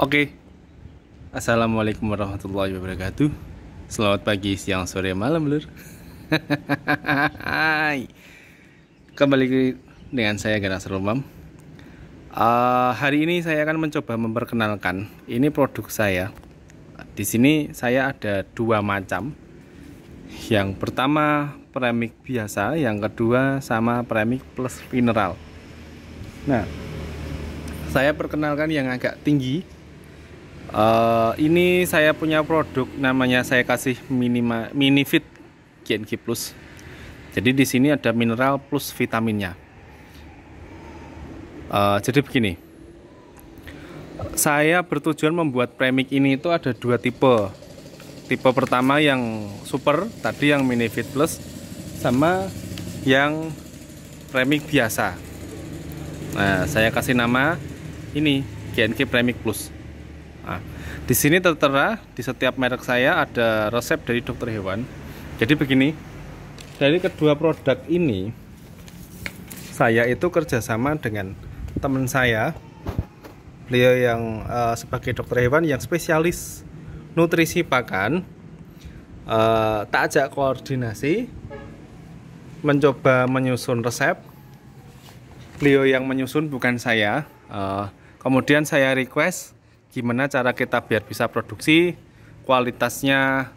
Oke. Okay. Assalamualaikum warahmatullahi wabarakatuh. Selamat pagi, siang, sore, malam, Lur. Kembali dengan saya Ganas Romam. Uh, ah, hari ini saya akan mencoba memperkenalkan ini produk saya. Di sini saya ada dua macam. Yang pertama premik biasa, yang kedua sama premik plus mineral. Nah, saya perkenalkan yang agak tinggi Uh, ini saya punya produk namanya saya kasih minima mini fit GNG Plus. Jadi di sini ada mineral plus vitaminnya. Uh, jadi begini, saya bertujuan membuat premik ini itu ada dua tipe. Tipe pertama yang super tadi yang mini fit plus sama yang premik biasa. Nah saya kasih nama ini GNG Premix Plus. Nah, di sini tertera di setiap merek saya ada resep dari dokter hewan. Jadi begini, dari kedua produk ini saya itu kerjasama dengan teman saya, beliau yang uh, sebagai dokter hewan yang spesialis nutrisi pakan. Uh, tak ajak koordinasi, mencoba menyusun resep. Beliau yang menyusun bukan saya. Uh, kemudian saya request gimana cara kita biar bisa produksi kualitasnya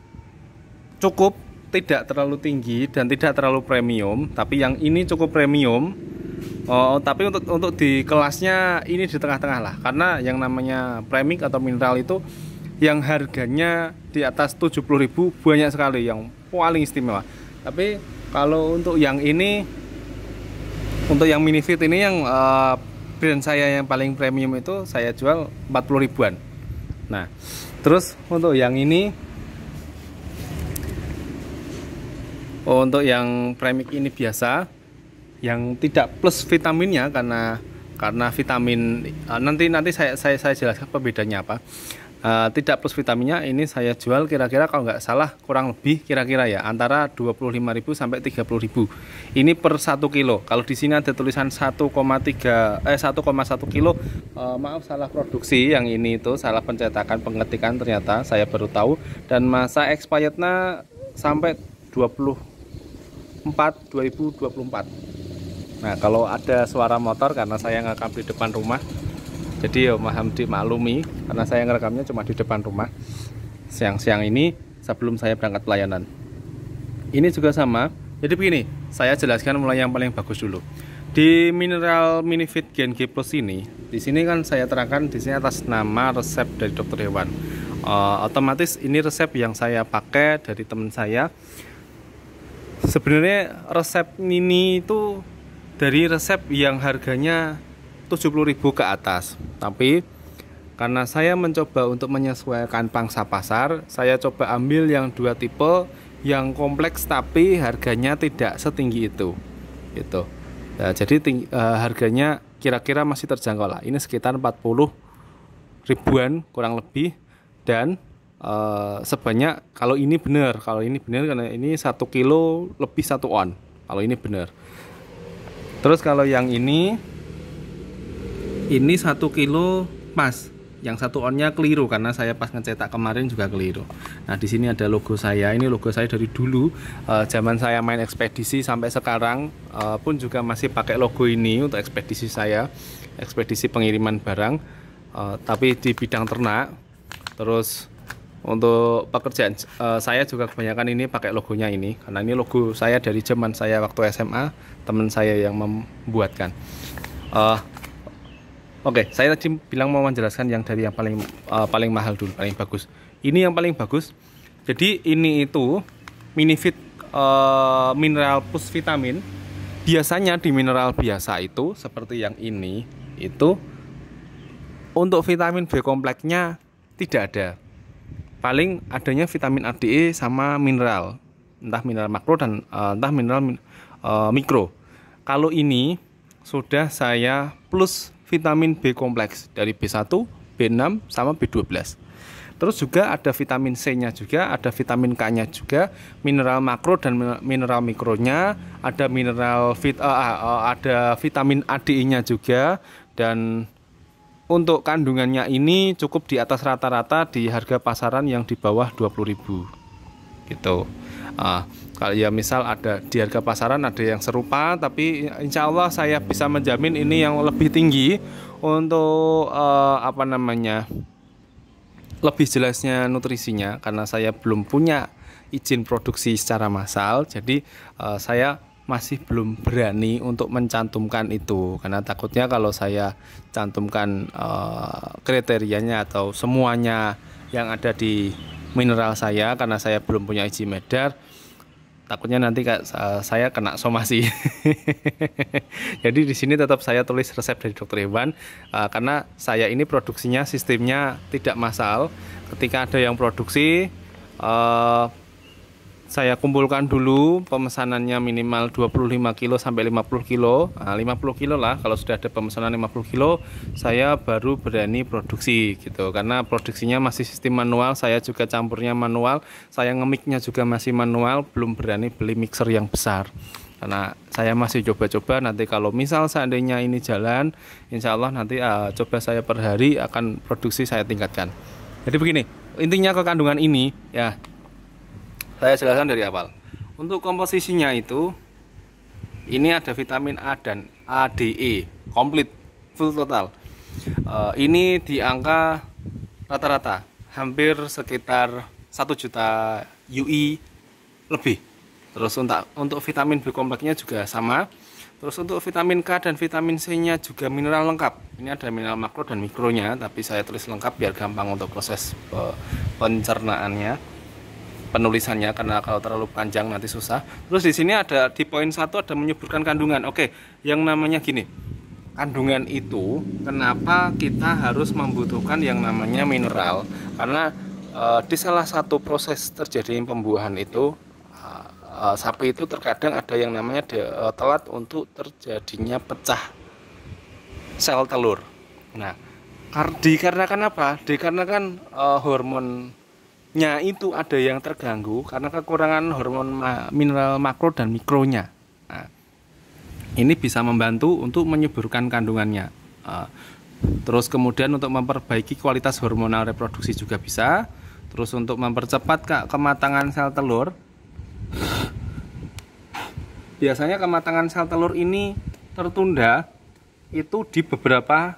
cukup tidak terlalu tinggi dan tidak terlalu premium tapi yang ini cukup premium oh, tapi untuk untuk di kelasnya ini di tengah-tengah lah karena yang namanya premik atau mineral itu yang harganya di atas 70.000 banyak sekali yang paling istimewa tapi kalau untuk yang ini untuk yang mini fit ini yang uh, brand saya yang paling premium itu saya jual 40 ribuan nah terus untuk yang ini oh, untuk yang premium ini biasa yang tidak plus vitaminnya karena karena vitamin nanti nanti saya saya saya jelaskan perbedaannya apa uh, tidak plus vitaminnya ini saya jual kira-kira kalau nggak salah kurang lebih kira-kira ya antara 25.000 sampai 30.000 ini per 1 kilo kalau di sini ada tulisan 1,3 eh 1,1 kilo uh, maaf salah produksi yang ini itu salah pencetakan pengetikan ternyata saya baru tahu dan masa expirednya sampai 24 2024 Nah kalau ada suara motor karena saya ngakam di depan rumah jadi ya maham dimaklumi karena saya ngerekamnya cuma di depan rumah siang-siang ini sebelum saya berangkat pelayanan ini juga sama jadi begini saya jelaskan mulai yang paling bagus dulu di mineral minifit Gen G Plus ini di sini kan saya terangkan di sini atas nama resep dari dokter hewan uh, otomatis ini resep yang saya pakai dari teman saya sebenarnya resep ini itu dari resep yang harganya ribu ke atas. Tapi karena saya mencoba untuk menyesuaikan pangsa pasar, saya coba ambil yang dua tipe yang kompleks tapi harganya tidak setinggi itu. Gitu. Nah, jadi tinggi, uh, eh, harganya kira-kira masih terjangkau lah. Ini sekitar 40 ribuan kurang lebih dan uh, sebanyak kalau ini benar, kalau ini benar karena ini satu kilo lebih satu on. Kalau ini benar. Terus kalau yang ini ini satu kilo pas yang satu onnya keliru karena saya pas ngecetak kemarin juga keliru. Nah di sini ada logo saya. Ini logo saya dari dulu e, zaman saya main ekspedisi sampai sekarang e, pun juga masih pakai logo ini untuk ekspedisi saya, ekspedisi pengiriman barang. E, tapi di bidang ternak. Terus untuk pekerjaan e, saya juga kebanyakan ini pakai logonya ini karena ini logo saya dari zaman saya waktu SMA teman saya yang membuatkan. E, Oke, okay, saya tadi bilang mau menjelaskan yang dari yang paling uh, paling mahal dulu, paling bagus. Ini yang paling bagus. Jadi ini itu Minifit uh, eh, mineral plus vitamin. Biasanya di mineral biasa itu seperti yang ini itu untuk vitamin B kompleksnya tidak ada. Paling adanya vitamin ADE sama mineral, entah mineral makro dan uh, entah mineral uh, mikro. Kalau ini sudah saya plus vitamin B kompleks dari B1, B6 sama B12. Terus juga ada vitamin C-nya juga, ada vitamin K-nya juga, mineral makro dan mineral mikronya, ada mineral vit, uh, uh, ada vitamin ad nya juga dan untuk kandungannya ini cukup di atas rata-rata di harga pasaran yang di bawah 20.000. Gitu. Uh, kalau ya misal ada di harga pasaran ada yang serupa tapi insya Allah saya bisa menjamin ini yang lebih tinggi untuk uh, apa namanya lebih jelasnya nutrisinya karena saya belum punya izin produksi secara massal jadi uh, saya masih belum berani untuk mencantumkan itu karena takutnya kalau saya cantumkan uh, kriterianya atau semuanya yang ada di mineral saya karena saya belum punya izin medar takutnya nanti kak, saya kena somasi. Jadi di sini tetap saya tulis resep dari dokter hewan eh, karena saya ini produksinya sistemnya tidak masal. Ketika ada yang produksi eh, saya kumpulkan dulu pemesanannya minimal 25 kilo sampai 50 kilo nah, 50 kilo lah kalau sudah ada pemesanan 50 kilo saya baru berani produksi gitu karena produksinya masih sistem manual saya juga campurnya manual saya ngemiknya juga masih manual belum berani beli mixer yang besar karena saya masih coba-coba nanti kalau misal seandainya ini jalan insya Allah nanti uh, coba saya per hari akan produksi saya tingkatkan jadi begini intinya kekandungan ini ya saya jelaskan dari awal untuk komposisinya itu ini ada vitamin A dan ADE komplit full total eh, ini di angka rata-rata hampir sekitar 1 juta UI e lebih terus untuk untuk vitamin B kompleksnya juga sama terus untuk vitamin K dan vitamin C nya juga mineral lengkap ini ada mineral makro dan mikronya tapi saya tulis lengkap biar gampang untuk proses eh, pencernaannya penulisannya karena kalau terlalu panjang nanti susah. Terus di sini ada di poin satu ada menyuburkan kandungan. Oke, yang namanya gini. Kandungan itu kenapa kita harus membutuhkan yang namanya mineral? Karena e, di salah satu proses terjadi pembuahan itu e, sapi itu terkadang ada yang namanya de, e, telat untuk terjadinya pecah sel telur. Nah, dikarenakan apa? Dikarenakan e, hormon nya itu ada yang terganggu karena kekurangan hormon ma mineral makro dan mikronya. Nah, ini bisa membantu untuk menyuburkan kandungannya. Uh, terus kemudian untuk memperbaiki kualitas hormonal reproduksi juga bisa. Terus untuk mempercepat ke kematangan sel telur. Biasanya kematangan sel telur ini tertunda itu di beberapa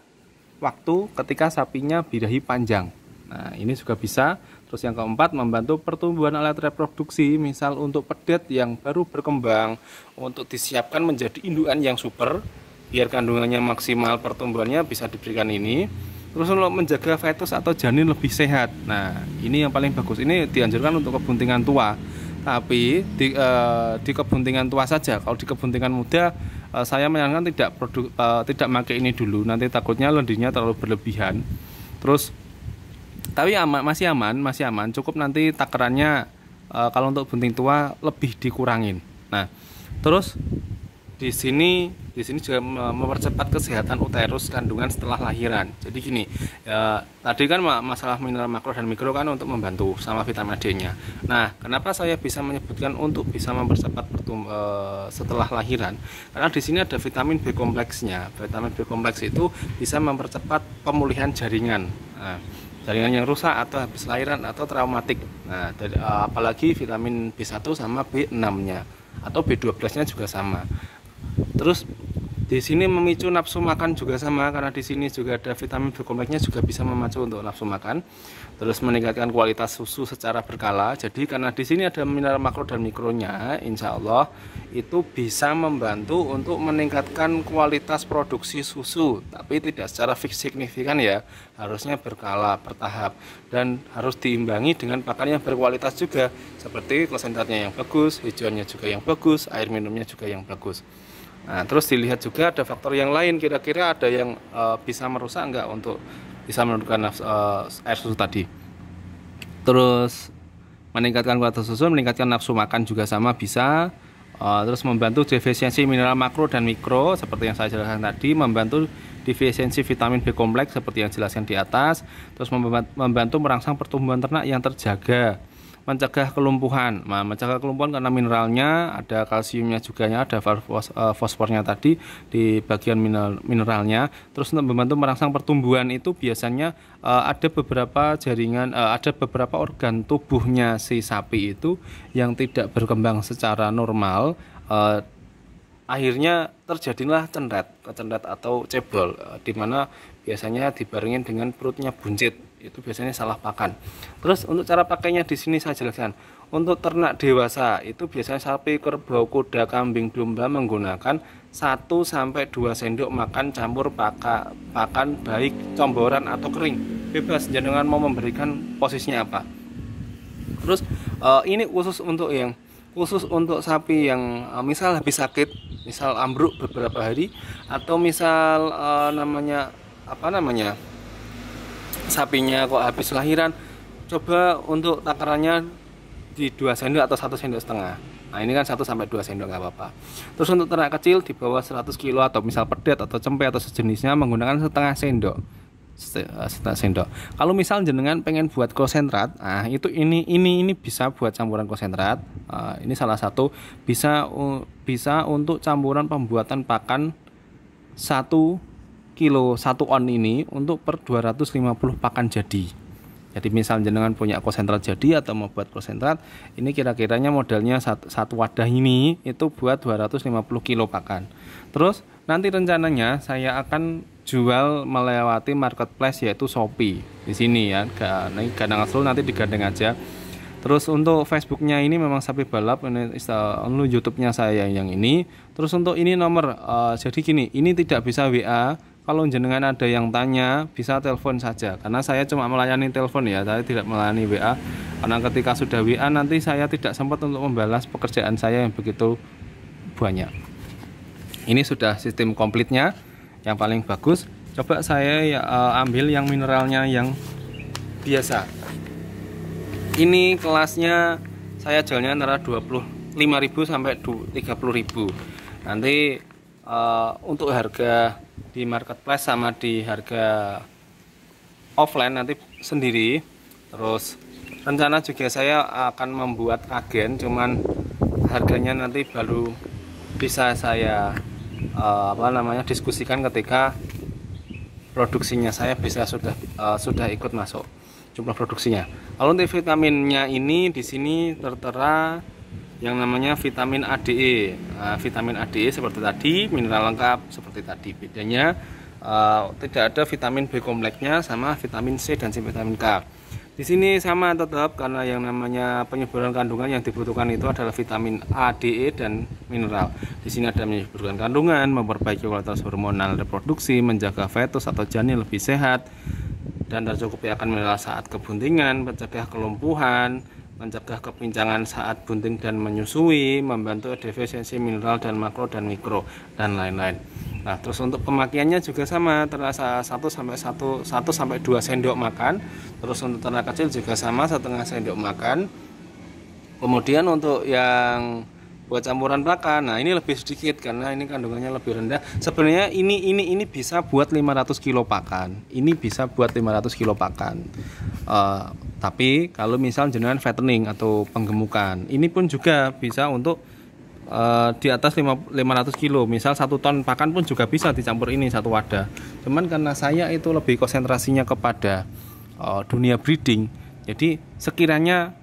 waktu ketika sapinya birahi panjang. Nah, ini juga bisa Terus yang keempat membantu pertumbuhan alat reproduksi, misal untuk pedet yang baru berkembang untuk disiapkan menjadi indukan yang super biar kandungannya maksimal pertumbuhannya bisa diberikan ini. Terus untuk menjaga fetus atau janin lebih sehat. Nah, ini yang paling bagus. Ini dianjurkan untuk kebuntingan tua. Tapi di, eh, di kebuntingan tua saja. Kalau di kebuntingan muda eh, saya menyarankan tidak produk eh, tidak pakai ini dulu. Nanti takutnya lendirnya terlalu berlebihan. Terus tapi aman, masih aman masih aman cukup nanti takarannya e, kalau untuk bunting tua lebih dikurangin nah terus di sini di sini juga mempercepat kesehatan uterus kandungan setelah lahiran jadi gini e, tadi kan masalah mineral makro dan mikro kan untuk membantu sama vitamin D nya nah kenapa saya bisa menyebutkan untuk bisa mempercepat e, setelah lahiran karena di sini ada vitamin B kompleksnya vitamin B kompleks itu bisa mempercepat pemulihan jaringan nah, jaringan yang rusak atau habis lahiran atau traumatik. Nah, dari, eh, apalagi vitamin B1 sama B6-nya atau B12-nya juga sama. Terus di sini memicu nafsu makan juga sama karena di sini juga ada vitamin berkompleksnya juga bisa memacu untuk nafsu makan. Terus meningkatkan kualitas susu secara berkala. Jadi karena di sini ada mineral makro dan mikronya, insya Allah itu bisa membantu untuk meningkatkan kualitas produksi susu, tapi tidak secara fix signifikan ya. Harusnya berkala, bertahap dan harus diimbangi dengan pakan yang berkualitas juga seperti konsentratnya yang bagus, hijauannya juga yang bagus, air minumnya juga yang bagus. Nah, terus dilihat juga ada faktor yang lain, kira-kira ada yang uh, bisa merusak nggak untuk bisa menurunkan uh, air susu tadi. Terus meningkatkan kualitas susu, meningkatkan nafsu makan juga sama bisa. Uh, terus membantu defisiensi mineral makro dan mikro seperti yang saya jelaskan tadi, membantu defisiensi vitamin B kompleks seperti yang jelaskan di atas, terus membantu merangsang pertumbuhan ternak yang terjaga mencegah kelumpuhan. Nah, mencegah kelumpuhan karena mineralnya, ada kalsiumnya juga, ya, ada eh, fosfornya tadi di bagian mineral mineralnya. Terus untuk membantu merangsang pertumbuhan itu biasanya uh, ada beberapa jaringan, uh, ada beberapa organ tubuhnya si sapi itu yang tidak berkembang secara normal. Uh, akhirnya terjadilah cendet, cendet atau cebol, di mana biasanya dibarengin dengan perutnya buncit itu biasanya salah pakan. Terus untuk cara pakainya di sini saya jelaskan. Untuk ternak dewasa itu biasanya sapi, kerbau, kuda, kambing, domba menggunakan 1 sampai 2 sendok makan campur paka, pakan baik comboran atau kering. Bebas jenengan mau memberikan posisinya apa. Terus eh, ini khusus untuk yang khusus untuk sapi yang eh, misal habis sakit, misal ambruk beberapa hari atau misal eh, namanya apa namanya? sapinya kok habis lahiran coba untuk takarannya di 2 sendok atau 1 sendok setengah nah ini kan 1 sampai 2 sendok nggak apa-apa terus untuk ternak kecil di bawah 100 kilo atau misal pedet atau cempe atau sejenisnya menggunakan setengah sendok eh, setengah sendok kalau misal jenengan pengen buat konsentrat nah itu ini ini ini bisa buat campuran konsentrat nah, ini salah satu bisa bisa untuk campuran pembuatan pakan satu kilo satu on ini untuk per 250 pakan jadi. Jadi misal jenengan punya konsentrat jadi atau mau buat konsentrat, ini kira-kiranya modalnya satu, satu wadah ini itu buat 250 kilo pakan. Terus nanti rencananya saya akan jual melewati marketplace yaitu Shopee di sini ya. Ini kadang Asrul nanti digandeng aja. Terus untuk Facebooknya ini memang sapi balap ini install YouTube-nya saya yang ini. Terus untuk ini nomor uh, jadi gini, ini tidak bisa WA kalau jenengan ada yang tanya bisa telepon saja karena saya cuma melayani telepon ya saya tidak melayani WA karena ketika sudah WA nanti saya tidak sempat untuk membalas pekerjaan saya yang begitu banyak ini sudah sistem komplitnya yang paling bagus coba saya ya, eh, ambil yang mineralnya yang biasa ini kelasnya saya jualnya antara 25.000 sampai 30.000 nanti uh, untuk harga di marketplace sama di harga offline nanti sendiri terus rencana juga saya akan membuat agen cuman harganya nanti baru bisa saya uh, apa namanya diskusikan ketika produksinya saya bisa sudah uh, sudah ikut masuk jumlah produksinya. Kalau untuk vitaminnya ini di sini tertera yang namanya vitamin ADE. Nah, vitamin ADE seperti tadi, mineral lengkap seperti tadi. Bedanya uh, tidak ada vitamin B kompleksnya sama vitamin C dan vitamin K. Di sini sama tetap karena yang namanya penyebaran kandungan yang dibutuhkan itu adalah vitamin A, D, E dan mineral. Di sini ada menyuburkan kandungan, memperbaiki kualitas hormonal reproduksi, menjaga fetus atau janin lebih sehat dan tercukupi akan mineral saat kebuntingan, mencegah kelumpuhan, mencegah kepincangan saat bunting dan menyusui, membantu defisiensi mineral dan makro dan mikro dan lain-lain. Nah, terus untuk pemakaiannya juga sama, terasa 1 sampai 1 1 sampai 2 sendok makan. Terus untuk ternak kecil juga sama setengah sendok makan. Kemudian untuk yang buat campuran pakan, Nah, ini lebih sedikit karena ini kandungannya lebih rendah. Sebenarnya ini ini ini bisa buat 500 kilo pakan. Ini bisa buat 500 kilo pakan. Uh, tapi kalau misal jenengan fattening atau penggemukan, ini pun juga bisa untuk uh, di atas 500 kilo. Misal satu ton pakan pun juga bisa dicampur ini satu wadah. Cuman karena saya itu lebih konsentrasinya kepada uh, dunia breeding. Jadi sekiranya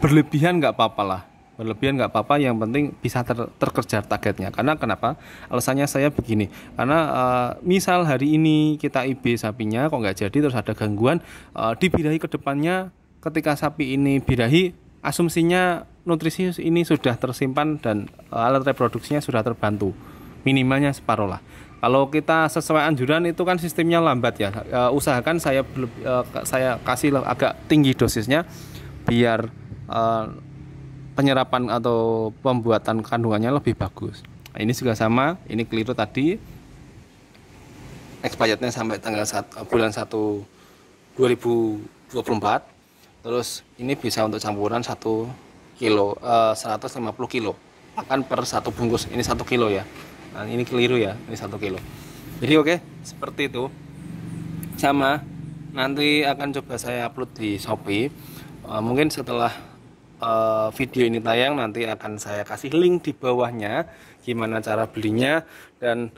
berlebihan nggak apa lah berlebihan nggak apa-apa yang penting bisa ter terkejar targetnya karena kenapa alasannya saya begini karena uh, misal hari ini kita IB sapinya kok nggak jadi terus ada gangguan uh, eh, dibirahi ke depannya ketika sapi ini birahi asumsinya nutrisi ini sudah tersimpan dan uh, alat reproduksinya sudah terbantu minimalnya separuh lah kalau kita sesuai anjuran itu kan sistemnya lambat ya uh, usahakan saya uh, saya kasih agak tinggi dosisnya biar uh, penyerapan atau pembuatan kandungannya lebih bagus. Nah, ini juga sama, ini keliru tadi. Expirednya sampai tanggal 1, bulan 1 2024. Terus ini bisa untuk campuran 1 kilo, eh, 150 kilo. Akan per satu bungkus, ini satu kilo ya. Nah, ini keliru ya, ini satu kilo. Jadi oke, okay, seperti itu. Sama, nanti akan coba saya upload di Shopee. Eh, mungkin setelah uh, video ini tayang nanti akan saya kasih link di bawahnya gimana cara belinya dan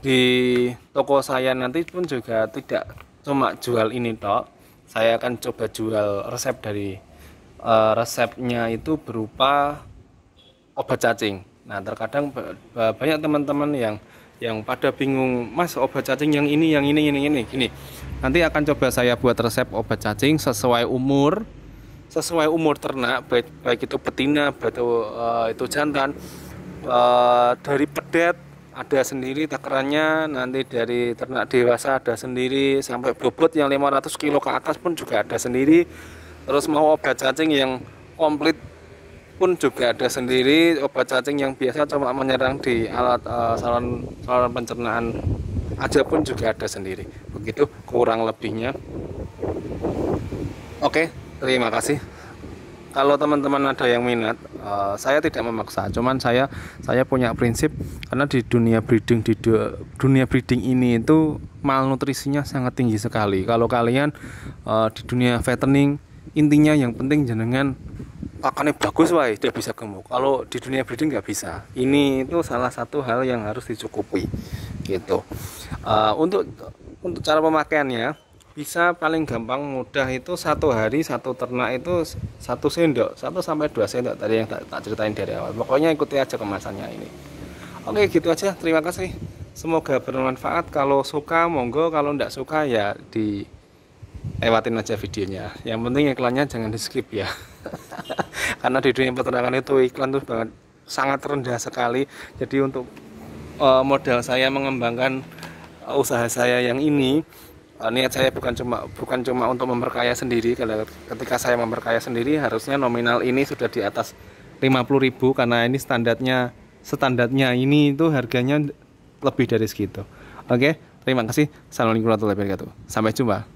di toko saya nanti pun juga tidak cuma jual ini tok saya akan coba jual resep dari uh, resepnya itu berupa obat cacing nah terkadang banyak teman-teman yang yang pada bingung mas obat cacing yang ini yang ini ini ini ini nanti akan coba saya buat resep obat cacing sesuai umur sesuai umur ternak baik baik itu betina baik itu, uh, itu jantan uh, dari pedet ada sendiri takarannya nanti dari ternak dewasa ada sendiri sampai bobot yang 500 kilo ke atas pun juga ada sendiri terus mau obat cacing yang komplit pun juga ada sendiri obat cacing yang biasa cuma menyerang di alat uh, saluran saluran pencernaan aja pun juga ada sendiri begitu kurang lebihnya oke okay terima kasih kalau teman-teman ada yang minat, eh, saya tidak memaksa. Cuman saya saya punya prinsip karena di dunia breeding di dunia breeding ini itu malnutrisinya sangat tinggi sekali. Kalau kalian eh, di dunia fattening intinya yang penting jenengan pakannya bagus wah dia bisa gemuk. Kalau di dunia breeding nggak bisa. Ini itu salah satu hal yang harus dicukupi gitu. Eh, untuk untuk cara pemakaiannya bisa paling gampang mudah itu satu hari satu ternak itu satu sendok satu sampai dua sendok tadi yang tak, tak ceritain dari awal pokoknya ikuti aja kemasannya ini oke gitu aja terima kasih semoga bermanfaat kalau suka monggo kalau tidak suka ya di lewatin aja videonya yang penting iklannya jangan di skip ya karena di dunia peternakan itu iklan tuh banget sangat rendah sekali jadi untuk uh, modal saya mengembangkan usaha saya yang ini Eh, niat saya bukan cuma bukan cuma untuk memperkaya sendiri kalau ketika saya memperkaya sendiri harusnya nominal ini sudah di atas 50.000 karena ini standarnya standarnya ini itu harganya lebih dari segitu. Oke, terima kasih. Assalamualaikum warahmatullahi wabarakatuh. Sampai jumpa.